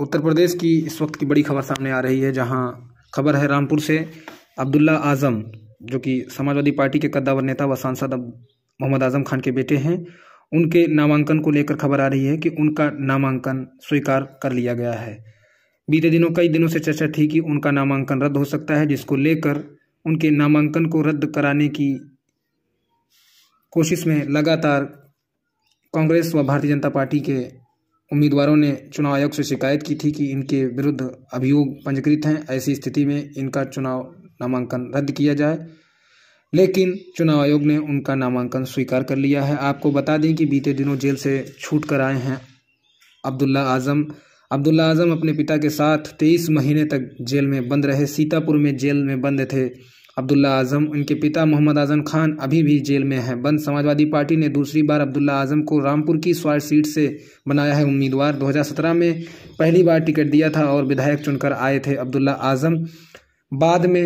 उत्तर प्रदेश की इस वक्त की बड़ी खबर सामने आ रही है जहां खबर है रामपुर से अब्दुल्ला आज़म जो कि समाजवादी पार्टी के कद्दावर नेता व सांसद मोहम्मद आज़म खान के बेटे हैं उनके नामांकन को लेकर खबर आ रही है कि उनका नामांकन स्वीकार कर लिया गया है बीते दिनों कई दिनों से चर्चा थी कि उनका नामांकन रद्द हो सकता है जिसको लेकर उनके नामांकन को रद्द कराने की कोशिश में लगातार कांग्रेस व भारतीय जनता पार्टी के उम्मीदवारों ने चुनाव आयोग से शिकायत की थी कि इनके विरुद्ध अभियोग पंजीकृत हैं ऐसी स्थिति में इनका चुनाव नामांकन रद्द किया जाए लेकिन चुनाव आयोग ने उनका नामांकन स्वीकार कर लिया है आपको बता दें कि बीते दिनों जेल से छूट कर आए हैं अब्दुल्ला आजम अब्दुल्ला आजम अपने पिता के साथ तेईस महीने तक जेल में बंद रहे सीतापुर में जेल में बंद थे अब्दुल्ला आजम उनके पिता मोहम्मद आजम खान अभी भी जेल में हैं बंद समाजवादी पार्टी ने दूसरी बार अब्दुल्ला आजम को रामपुर की स्वार सीट से बनाया है उम्मीदवार 2017 में पहली बार टिकट दिया था और विधायक चुनकर आए थे अब्दुल्ला आजम बाद में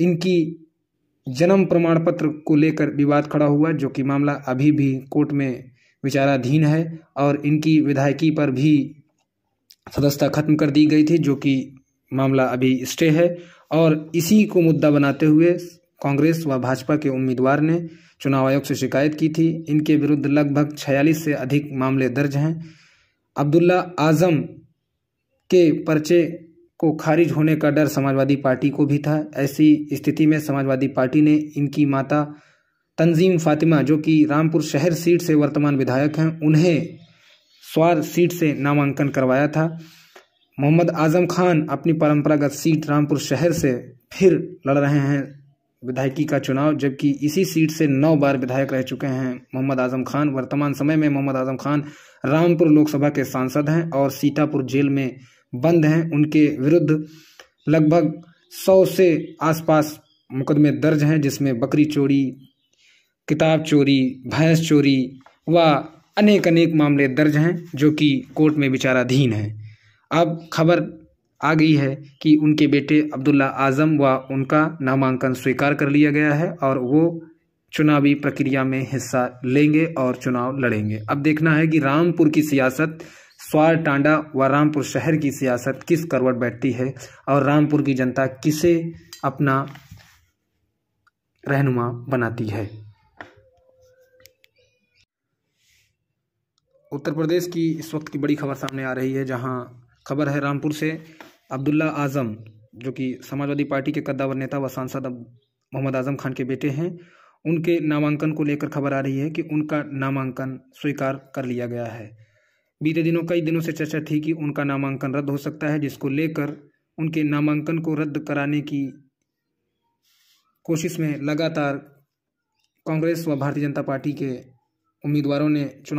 इनकी जन्म प्रमाण पत्र को लेकर विवाद खड़ा हुआ जो कि मामला अभी भी कोर्ट में विचाराधीन है और इनकी विधायकी पर भी सदस्यता खत्म कर दी गई थी जो कि मामला अभी स्टे है और इसी को मुद्दा बनाते हुए कांग्रेस व भाजपा के उम्मीदवार ने चुनाव आयोग से शिकायत की थी इनके विरुद्ध लगभग छियालीस से अधिक मामले दर्ज हैं अब्दुल्ला आजम के पर्चे को खारिज होने का डर समाजवादी पार्टी को भी था ऐसी स्थिति में समाजवादी पार्टी ने इनकी माता तंजीम फातिमा जो कि रामपुर शहर सीट से वर्तमान विधायक हैं उन्हें स्वार सीट से नामांकन करवाया था मोहम्मद आजम खान अपनी परंपरागत सीट रामपुर शहर से फिर लड़ रहे हैं विधायकी का चुनाव जबकि इसी सीट से नौ बार विधायक रह चुके हैं मोहम्मद आजम खान वर्तमान समय में मोहम्मद आजम खान रामपुर लोकसभा के सांसद हैं और सीतापुर जेल में बंद हैं उनके विरुद्ध लगभग सौ से आसपास मुकदमे दर्ज हैं जिसमें बकरी चोरी किताब चोरी भैंस चोरी व अनेक अनेक मामले दर्ज हैं जो कि कोर्ट में विचाराधीन हैं अब खबर आ गई है कि उनके बेटे अब्दुल्ला आज़म व उनका नामांकन स्वीकार कर लिया गया है और वो चुनावी प्रक्रिया में हिस्सा लेंगे और चुनाव लड़ेंगे अब देखना है कि रामपुर की सियासत स्वार टांडा व रामपुर शहर की सियासत किस करवट बैठती है और रामपुर की जनता किसे अपना रहनुमा बनाती है उत्तर प्रदेश की इस वक्त की बड़ी खबर सामने आ रही है जहां खबर है रामपुर से अब्दुल्ला आजम जो कि समाजवादी पार्टी के कद्दावर नेता व सांसद मोहम्मद आजम खान के बेटे हैं उनके नामांकन को लेकर खबर आ रही है कि उनका नामांकन स्वीकार कर लिया गया है बीते दिनों कई दिनों से चर्चा थी कि उनका नामांकन रद्द हो सकता है जिसको लेकर उनके नामांकन को रद्द कराने की कोशिश में लगातार कांग्रेस व भारतीय जनता पार्टी के उम्मीदवारों ने चुनाव